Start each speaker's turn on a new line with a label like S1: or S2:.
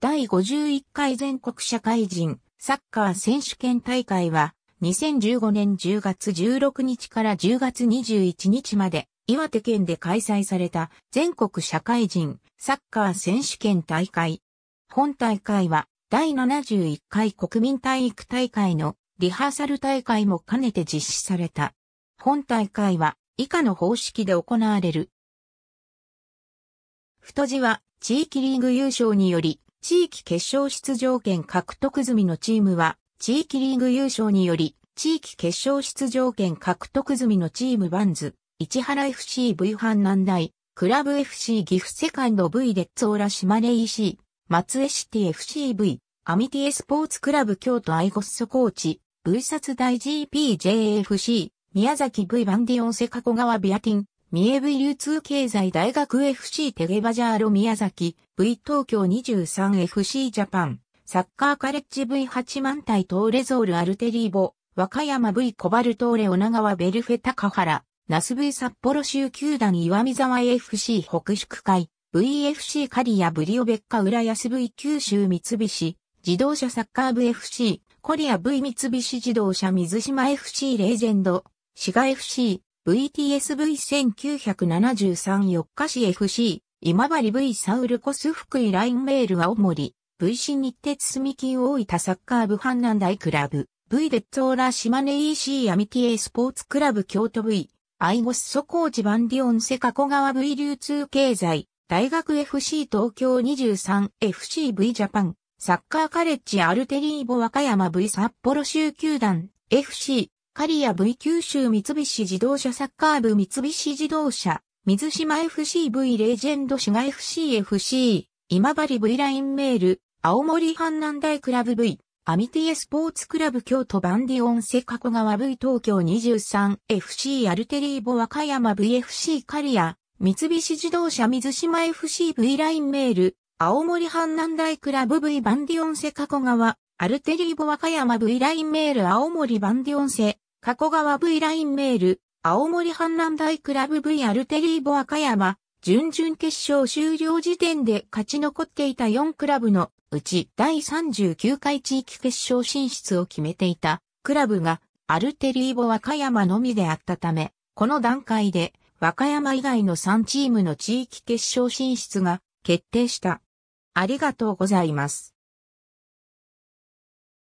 S1: 第51回全国社会人サッカー選手権大会は2015年10月16日から10月21日まで岩手県で開催された全国社会人サッカー選手権大会。本大会は第71回国民体育大会のリハーサル大会も兼ねて実施された。本大会は以下の方式で行われる。太字は地域リーグ優勝により地域決勝出場権獲得済みのチームは、地域リーグ優勝により、地域決勝出場権獲得済みのチームバンズ、市原 FCV 阪南大、クラブ FC 岐阜セカンド V レッツオーラ島根 EC、松江シティ FCV、アミティエスポーツクラブ京都アイゴッソコーチ、V 殺大 GPJFC、宮崎 V バンディオンセカコ川ビアティン、三重 V 流通経済大学 FC テゲバジャーロ宮崎 V 東京 23FC ジャパンサッカーカレッジ V8 万体トーレゾールアルテリーボ和歌山 V コバルトーレ女川ベルフェ高原ナス V 札幌州球団岩見沢 FC 北宿会 VFC カリアブリオベッカ浦安 V 九州三菱自動車サッカー部 FC コリア V 三菱自動車水島 FC レジェンド滋賀 FC VTSV1973 四日市 FC、今治 V サウルコス福井ラインメール青森、V 新日鉄住金大分サッカー部阪南大クラブ、V デッツオーラ島根 EC アミティエスポーツクラブ京都 V、アイゴスソコーチバンディオンセカコ川 V 流通経済、大学 FC 東京 23FCV ジャパン、サッカーカレッジアルテリーボ和歌山 V 札幌州球団 FC 刈谷 V 九州三菱自動車サッカー部三菱自動車、水島 FCV レジェンド滋賀 FCFC、今治 V ラインメール、青森阪南大クラブ V、アミティエスポーツクラブ京都バンディオンセ加古川 V 東京 23FC アルテリーボ和歌山 VFC 刈谷、三菱自動車水島 FCV ラインメール、青森阪南大クラブ V バンディオンセ加古川、アルテリーボ和歌山 V ラインメール青森バンディオンセ、加古川 V ラインメール、青森阪南大クラブ V アルテリーボ赤山、準々決勝終了時点で勝ち残っていた4クラブのうち第39回地域決勝進出を決めていたクラブがアルテリーボ和歌山のみであったため、この段階で和歌山以外の3チームの地域決勝進出が決定した。ありがとうございます。